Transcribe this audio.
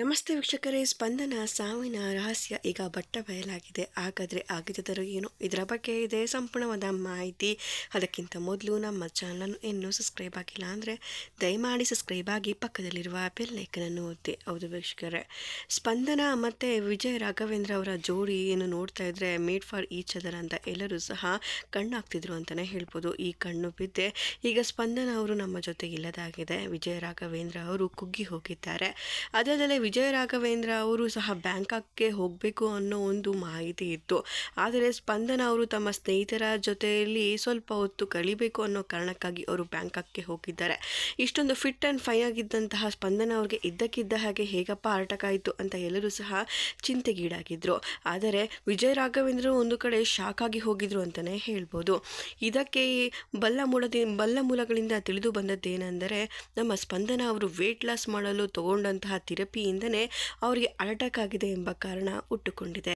ನಮಸ್ತೆ ವೀಕ್ಷಕರೇ ಸ್ಪಂದನ ಸಾವಿನ ರಹಸ್ಯ ಈಗ ಬಟ್ಟ ಬಯಲಾಗಿದೆ ಹಾಗಾದರೆ ಆಗಿದ್ದರೂ ಏನು ಇದರ ಬಗ್ಗೆ ಇದೆ ಸಂಪೂರ್ಣವಾದ ಮಾಹಿತಿ ಅದಕ್ಕಿಂತ ಮೊದಲು ನಮ್ಮ ಚಾನಲ್ ಇನ್ನೂ ಸಬ್ಸ್ಕ್ರೈಬ್ ಆಗಿಲ್ಲ ಅಂದರೆ ದಯಮಾಡಿ ಸಬ್ಸ್ಕ್ರೈಬ್ ಆಗಿ ಪಕ್ಕದಲ್ಲಿರುವ ಬೆಲ್ ಲೈಕನನ್ನು ಒತ್ತಿ ಹೌದು ವೀಕ್ಷಕರೇ ಸ್ಪಂದನ ಮತ್ತು ವಿಜಯ್ ರಾಘವೇಂದ್ರ ಅವರ ಜೋಡಿ ಏನು ನೋಡ್ತಾ ಇದ್ದರೆ ಮೇಡ್ ಫಾರ್ ಈಚ್ ಅದರ್ ಅಂತ ಎಲ್ಲರೂ ಸಹ ಕಣ್ಣಾಗ್ತಿದ್ರು ಅಂತಲೇ ಹೇಳ್ಬೋದು ಈ ಕಣ್ಣು ಬಿದ್ದೆ ಈಗ ಸ್ಪಂದನ ಅವರು ನಮ್ಮ ಜೊತೆ ಇಲ್ಲದಾಗಿದೆ ವಿಜಯ ರಾಘವೇಂದ್ರ ಅವರು ಕುಗ್ಗಿ ಹೋಗಿದ್ದಾರೆ ಅದಲ್ಲದೆ ವಿಜಯ ರಾಘವೇಂದ್ರ ಅವರು ಸಹ ಬ್ಯಾಂಕಾಕ್ಗೆ ಹೋಗಬೇಕು ಅನ್ನೋ ಒಂದು ಮಾಹಿತಿ ಇತ್ತು ಆದರೆ ಸ್ಪಂದನ ಅವರು ತಮ್ಮ ಸ್ನೇಹಿತರ ಜೊತೆಯಲ್ಲಿ ಸ್ವಲ್ಪ ಹೊತ್ತು ಕಳಿಬೇಕು ಅನ್ನೋ ಕಾರಣಕ್ಕಾಗಿ ಅವರು ಬ್ಯಾಂಕಾಕ್ಗೆ ಹೋಗಿದ್ದಾರೆ ಇಷ್ಟೊಂದು ಫಿಟ್ ಆ್ಯಂಡ್ ಫೈನ್ ಆಗಿದ್ದಂತಹ ಸ್ಪಂದನ ಅವ್ರಿಗೆ ಇದ್ದಕ್ಕಿದ್ದ ಹಾಗೆ ಹೇಗಪ್ಪ ಆರ್ಟಕಾಯಿತು ಅಂತ ಎಲ್ಲರೂ ಸಹ ಚಿಂತೆಗೀಡಾಗಿದ್ದರು ಆದರೆ ವಿಜಯ ರಾಘವೇಂದ್ರ ಒಂದು ಕಡೆ ಶಾಕ್ ಆಗಿ ಹೋಗಿದ್ರು ಅಂತಲೇ ಹೇಳ್ಬೋದು ಇದಕ್ಕೆ ಬಲ್ಲ ಮೂಲದಿಂದ ಬಲ್ಲ ಮೂಲಗಳಿಂದ ತಿಳಿದು ಬಂದದ್ದೇನೆಂದರೆ ನಮ್ಮ ಸ್ಪಂದನ ಅವರು ವೇಟ್ ಲಾಸ್ ಮಾಡಲು ತಗೊಂಡಂತಹ ಥೆರಪಿಯಿಂದ ಕಾರಣದಿಂದನೇ ಅವರಿಗೆ ಅಟ್ಯಾಕ್ ಆಗಿದೆ ಎಂಬ ಕಾರಣ ಹುಟ್ಟುಕೊಂಡಿದೆ